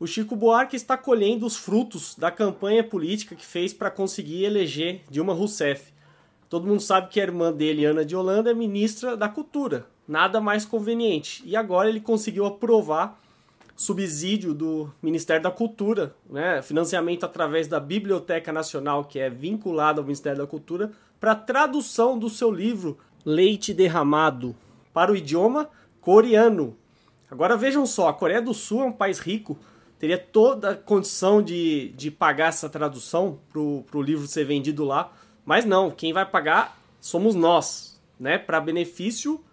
O Chico Buarque está colhendo os frutos da campanha política que fez para conseguir eleger Dilma Rousseff. Todo mundo sabe que a irmã dele, Ana de Holanda, é ministra da Cultura. Nada mais conveniente. E agora ele conseguiu aprovar subsídio do Ministério da Cultura, né, financiamento através da Biblioteca Nacional, que é vinculada ao Ministério da Cultura, para tradução do seu livro Leite Derramado para o idioma coreano. Agora vejam só, a Coreia do Sul é um país rico, teria toda a condição de, de pagar essa tradução para o livro ser vendido lá. Mas não, quem vai pagar somos nós, né? Para benefício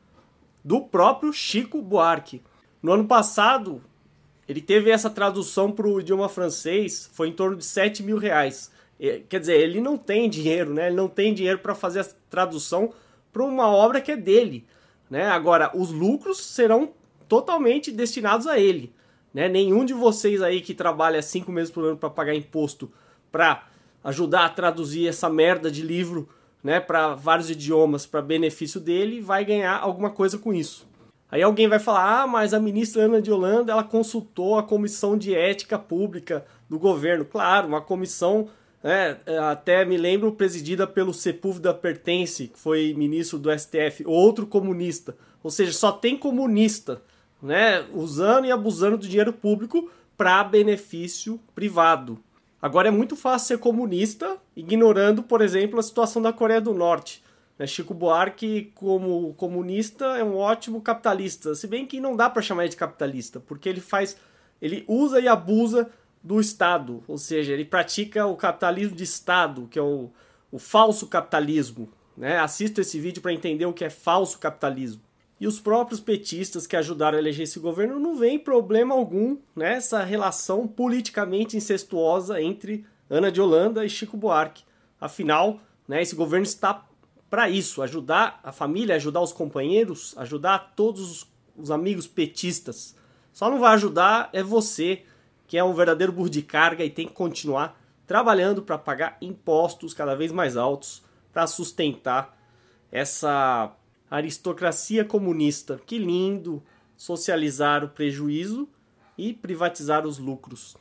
do próprio Chico Buarque. No ano passado, ele teve essa tradução para o idioma francês, foi em torno de 7 mil reais. Quer dizer, ele não tem dinheiro, né? Ele não tem dinheiro para fazer a tradução para uma obra que é dele. Né? Agora, os lucros serão totalmente destinados a ele. Né? Nenhum de vocês aí que trabalha cinco meses por ano para pagar imposto para ajudar a traduzir essa merda de livro né, para vários idiomas para benefício dele vai ganhar alguma coisa com isso. Aí alguém vai falar: "Ah, mas a ministra Ana de Holanda, ela consultou a comissão de ética pública do governo". Claro, uma comissão né, até me lembro presidida pelo Sepúlveda Pertence, que foi ministro do STF, outro comunista. Ou seja, só tem comunista né? Usando e abusando do dinheiro público para benefício privado. Agora é muito fácil ser comunista, ignorando, por exemplo, a situação da Coreia do Norte. Né? Chico Buarque, como comunista, é um ótimo capitalista, se bem que não dá para chamar ele de capitalista, porque ele faz, ele usa e abusa do Estado, ou seja, ele pratica o capitalismo de Estado, que é o, o falso capitalismo. Né? Assista esse vídeo para entender o que é falso capitalismo. E os próprios petistas que ajudaram a eleger esse governo não veem problema algum nessa né, relação politicamente incestuosa entre Ana de Holanda e Chico Buarque. Afinal, né, esse governo está para isso, ajudar a família, ajudar os companheiros, ajudar todos os amigos petistas. Só não vai ajudar é você, que é um verdadeiro burro de carga e tem que continuar trabalhando para pagar impostos cada vez mais altos para sustentar essa aristocracia comunista. Que lindo! Socializar o prejuízo e privatizar os lucros.